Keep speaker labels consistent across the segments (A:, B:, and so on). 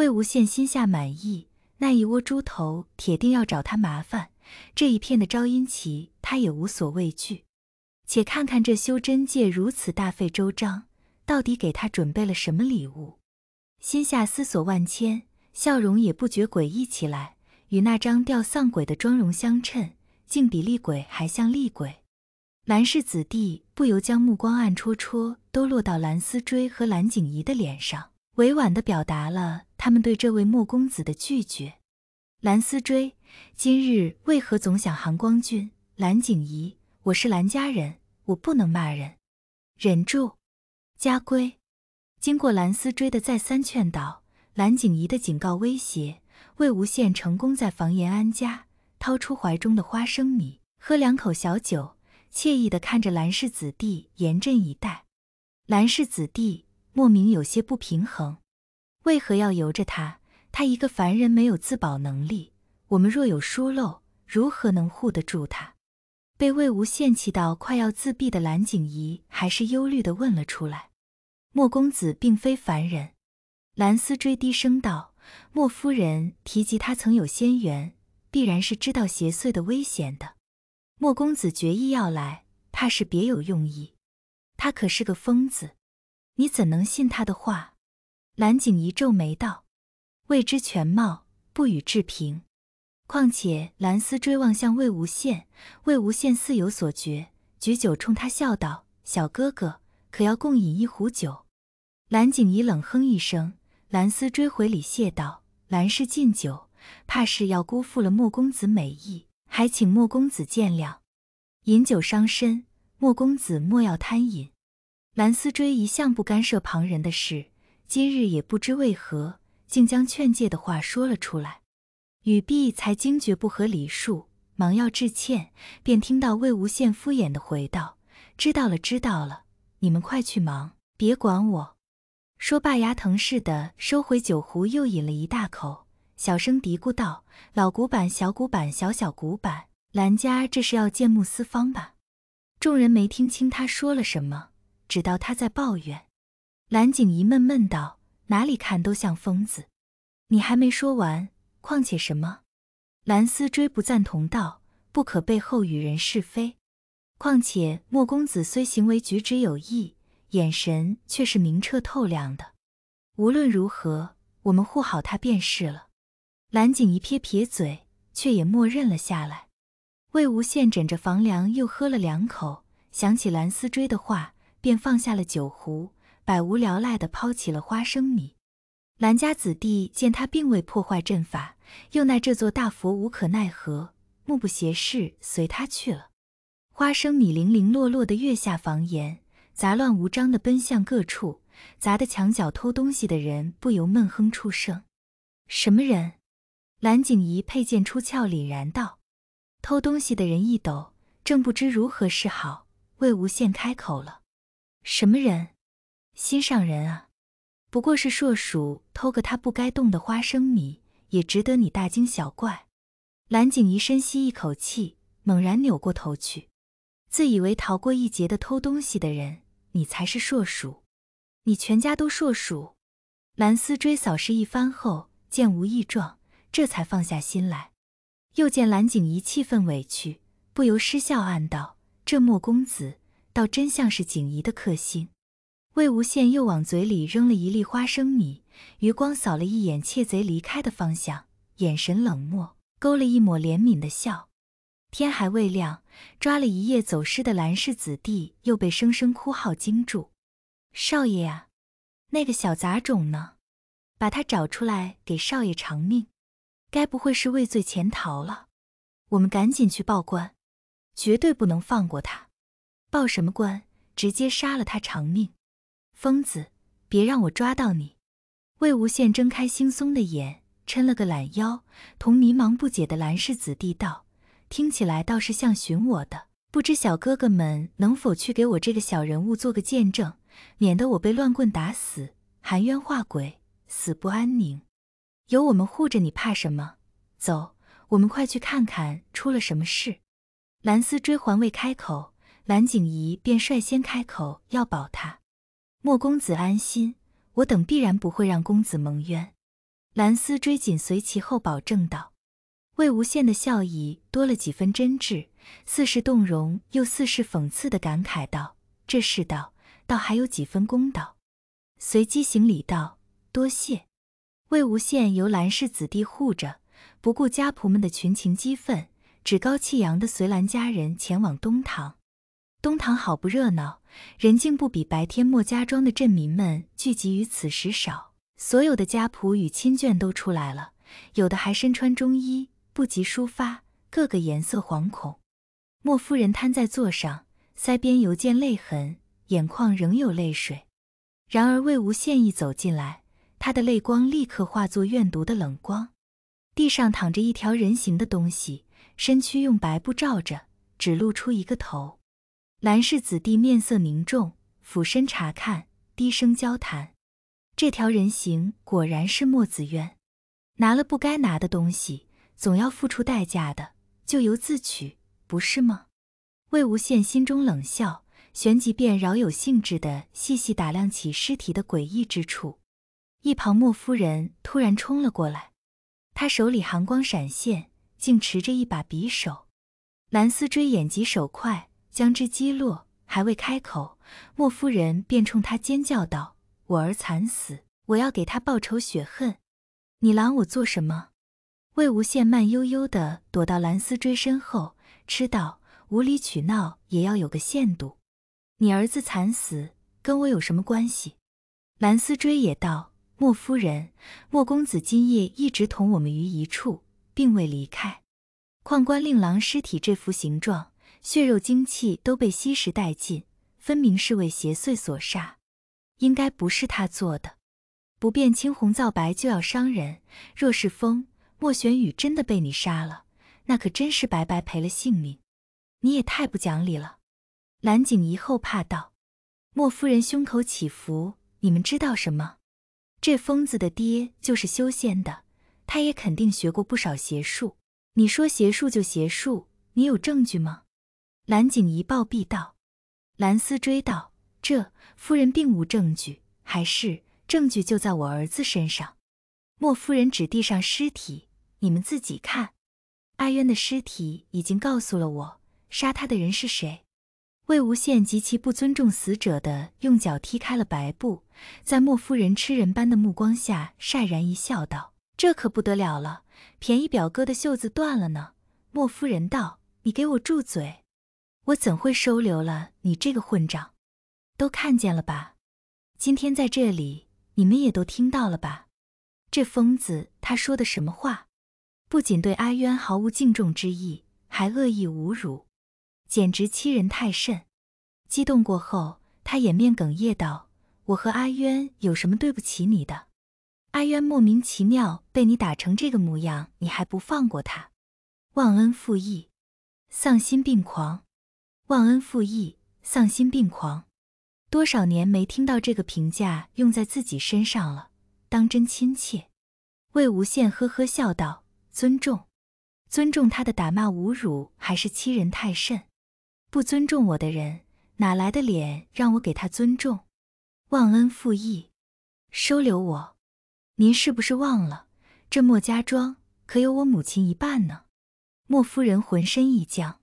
A: 魏无羡心下满意，那一窝猪头铁定要找他麻烦。这一片的招阴旗，他也无所畏惧。且看看这修真界如此大费周章，到底给他准备了什么礼物？心下思索万千，笑容也不觉诡异起来，与那张吊丧鬼的妆容相衬，竟比厉鬼还像厉鬼。蓝氏子弟不由将目光暗戳戳都落到蓝思追和蓝景仪的脸上，委婉地表达了。他们对这位莫公子的拒绝，蓝思追今日为何总想韩光君？蓝景仪，我是蓝家人，我不能骂人，忍住，家规。经过蓝思追的再三劝导，蓝景仪的警告威胁，魏无羡成功在房檐安家，掏出怀中的花生米，喝两口小酒，惬意的看着蓝氏子弟严阵以待。蓝氏子弟莫名有些不平衡。为何要由着他？他一个凡人没有自保能力，我们若有疏漏，如何能护得住他？被魏无羡气到快要自闭的蓝景仪，还是忧虑地问了出来：“莫公子并非凡人。”蓝思追低声道：“莫夫人提及他曾有仙缘，必然是知道邪祟的危险的。莫公子决意要来，怕是别有用意。他可是个疯子，你怎能信他的话？”蓝景仪皱眉道：“未知全貌，不予置评。况且蓝思追望向魏无羡，魏无羡似有所觉，举酒冲他笑道：‘小哥哥，可要共饮一壶酒？’蓝景仪冷哼一声，蓝思追回礼谢道：‘蓝氏敬酒，怕是要辜负了莫公子美意，还请莫公子见谅。饮酒伤身，莫公子莫要贪饮。’蓝思追一向不干涉旁人的事。”今日也不知为何，竟将劝诫的话说了出来。羽碧才惊觉不合礼数，忙要致歉，便听到魏无羡敷衍的回道：“知道了，知道了，你们快去忙，别管我。”说罢牙疼似的收回酒壶，又饮了一大口，小声嘀咕道：“老古板，小古板，小小古板，兰家这是要见穆斯方吧？”众人没听清他说了什么，只道他在抱怨。蓝景仪闷闷道：“哪里看都像疯子。”你还没说完，况且什么？蓝思追不赞同道：“不可背后与人是非。况且莫公子虽行为举止有异，眼神却是明澈透亮的。无论如何，我们护好他便是了。”蓝景怡撇撇嘴，却也默认了下来。魏无羡枕着房梁又喝了两口，想起蓝思追的话，便放下了酒壶。百无聊赖地抛起了花生米。兰家子弟见他并未破坏阵法，又奈这座大佛无可奈何，目不斜视，随他去了。花生米零零落落的跃下房檐，杂乱无章的奔向各处，砸得墙角偷东西的人不由闷哼出声。什么人？蓝景仪佩剑出鞘，凛然道：“偷东西的人。”一抖，正不知如何是好。魏无羡开口了：“什么人？”心上人啊，不过是硕鼠偷个他不该动的花生米，也值得你大惊小怪。蓝景仪深吸一口气，猛然扭过头去。自以为逃过一劫的偷东西的人，你才是硕鼠，你全家都硕鼠。蓝思追扫视一番后，见无异状，这才放下心来。又见蓝景怡气愤委屈，不由失笑，暗道：这莫公子倒真像是景怡的克星。魏无羡又往嘴里扔了一粒花生米，余光扫了一眼窃贼离开的方向，眼神冷漠，勾了一抹怜悯的笑。天还未亮，抓了一夜走失的蓝氏子弟，又被声声哭号惊住。少爷啊，那个小杂种呢？把他找出来给少爷偿命。该不会是畏罪潜逃了？我们赶紧去报官，绝对不能放过他。报什么官？直接杀了他偿命。疯子，别让我抓到你！魏无羡睁开惺忪的眼，抻了个懒腰，同迷茫不解的蓝氏子弟道：“听起来倒是像寻我的，不知小哥哥们能否去给我这个小人物做个见证，免得我被乱棍打死，含冤化鬼，死不安宁。有我们护着你，怕什么？走，我们快去看看出了什么事。”蓝思追还未开口，蓝景仪便率先开口要保他。莫公子安心，我等必然不会让公子蒙冤。兰斯追紧随其后，保证道。魏无羡的笑意多了几分真挚，似是动容，又似是讽刺的感慨道：“这世道，倒还有几分公道。”随即行礼道：“多谢。”魏无羡由兰氏子弟护着，不顾家仆们的群情激愤，趾高气扬的随蓝家人前往东堂。东堂好不热闹，人竟不比白天莫家庄的镇民们聚集于此时少。所有的家仆与亲眷都出来了，有的还身穿中衣，不及梳发，个个颜色惶恐。莫夫人瘫在座上，腮边犹见泪痕，眼眶仍有泪水。然而魏无羡一走进来，他的泪光立刻化作怨毒的冷光。地上躺着一条人形的东西，身躯用白布罩着，只露出一个头。蓝氏子弟面色凝重，俯身查看，低声交谈。这条人形果然是墨子渊，拿了不该拿的东西，总要付出代价的，咎由自取，不是吗？魏无羡心中冷笑，旋即便饶有兴致地细细打量起尸体的诡异之处。一旁莫夫人突然冲了过来，她手里寒光闪现，竟持着一把匕首。蓝思追眼疾手快。将之击落，还未开口，莫夫人便冲他尖叫道：“我儿惨死，我要给他报仇雪恨！你拦我做什么？”魏无羡慢悠悠的躲到蓝思追身后，吃道：“无理取闹也要有个限度。你儿子惨死，跟我有什么关系？”蓝思追也道：“莫夫人，莫公子今夜一直同我们于一处，并未离开。况观令郎尸体这副形状。”血肉精气都被吸食殆尽，分明是为邪祟所杀，应该不是他做的。不辨青红皂白就要伤人，若是风莫玄宇真的被你杀了，那可真是白白赔了性命。你也太不讲理了。”蓝景仪后怕道。莫夫人胸口起伏：“你们知道什么？这疯子的爹就是修仙的，他也肯定学过不少邪术。你说邪术就邪术，你有证据吗？”蓝景一抱臂道：“蓝思追道，这夫人并无证据，还是证据就在我儿子身上。”莫夫人指地上尸体：“你们自己看，阿渊的尸体已经告诉了我，杀他的人是谁？”魏无羡极其不尊重死者的，用脚踢开了白布，在莫夫人吃人般的目光下，晒然一笑道：“这可不得了了，便宜表哥的袖子断了呢。”莫夫人道：“你给我住嘴！”我怎会收留了你这个混账？都看见了吧？今天在这里，你们也都听到了吧？这疯子他说的什么话？不仅对阿渊毫无敬重之意，还恶意侮辱，简直欺人太甚！激动过后，他掩面哽咽道：“我和阿渊有什么对不起你的？阿渊莫名其妙被你打成这个模样，你还不放过他？忘恩负义，丧心病狂！”忘恩负义，丧心病狂！多少年没听到这个评价用在自己身上了，当真亲切。魏无羡呵呵笑道：“尊重，尊重他的打骂侮辱还是欺人太甚？不尊重我的人，哪来的脸让我给他尊重？忘恩负义，收留我？您是不是忘了，这莫家庄可有我母亲一半呢？”莫夫人浑身一僵。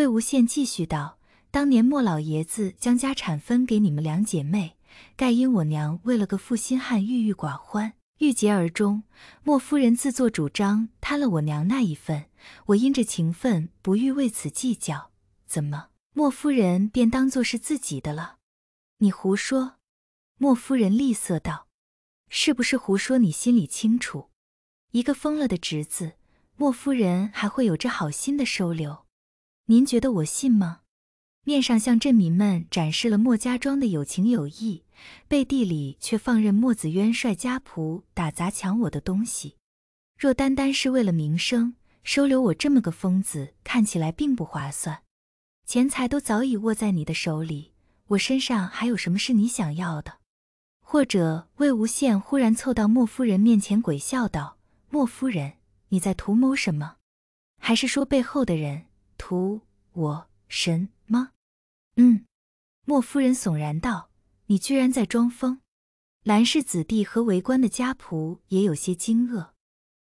A: 魏无羡继续道：“当年莫老爷子将家产分给你们两姐妹，盖因我娘为了个负心汉郁郁寡欢，郁结而终。莫夫人自作主张贪了我娘那一份，我因着情分不欲为此计较。怎么，莫夫人便当做是自己的了？你胡说！”莫夫人厉色道：“是不是胡说？你心里清楚。一个疯了的侄子，莫夫人还会有这好心的收留？”您觉得我信吗？面上向镇民们展示了墨家庄的有情有义，背地里却放任墨子渊率家仆打砸抢我的东西。若单单是为了名声，收留我这么个疯子，看起来并不划算。钱财都早已握在你的手里，我身上还有什么是你想要的？或者，魏无羡忽然凑到莫夫人面前，鬼笑道：“莫夫人，你在图谋什么？还是说背后的人？”图我神吗？嗯，莫夫人悚然道：“你居然在装疯！”兰氏子弟和围观的家仆也有些惊愕。